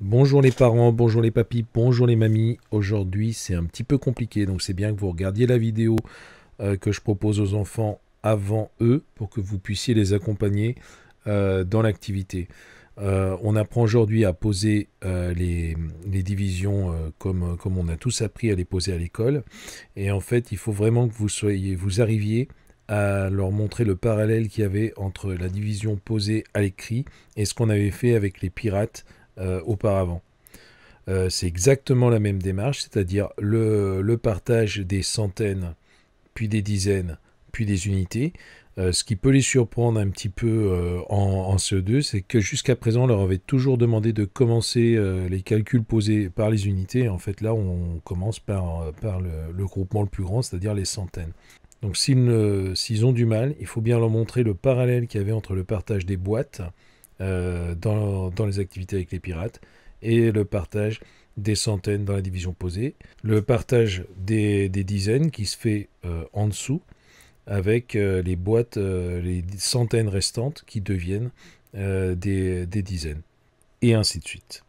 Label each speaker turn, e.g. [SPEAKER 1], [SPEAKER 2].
[SPEAKER 1] Bonjour les parents, bonjour les papis, bonjour les mamies. Aujourd'hui c'est un petit peu compliqué, donc c'est bien que vous regardiez la vidéo euh, que je propose aux enfants avant eux pour que vous puissiez les accompagner euh, dans l'activité. Euh, on apprend aujourd'hui à poser les, divisions comme, comme on a tous appris à les poser à l'école. Et en fait, il faut vraiment que vous soyez, vous arriviez à leur montrer le parallèle qu'il y avait entre la division posée à l'écrit et ce qu'on avait fait avec les pirates euh, auparavant. Euh, c'est exactement la même démarche, c'est-à-dire le, partage des centaines, puis des dizaines, puis des unités. Euh, ce qui peut les surprendre un petit peu en, CE2, c'est que jusqu'à présent, on leur avait toujours demandé de commencer les calculs posés par les unités. En fait, là, on commence par, le, groupement le plus grand, c'est-à-dire les centaines. Donc s'ils ont du mal, il faut bien leur montrer le parallèle qu'il y avait entre le partage des boîtes euh, dans, les activités avec les pirates et le partage des centaines dans la division posée, le partage des, dizaines qui se fait euh, en dessous avec euh, les boîtes, les centaines restantes qui deviennent des dizaines et ainsi de suite.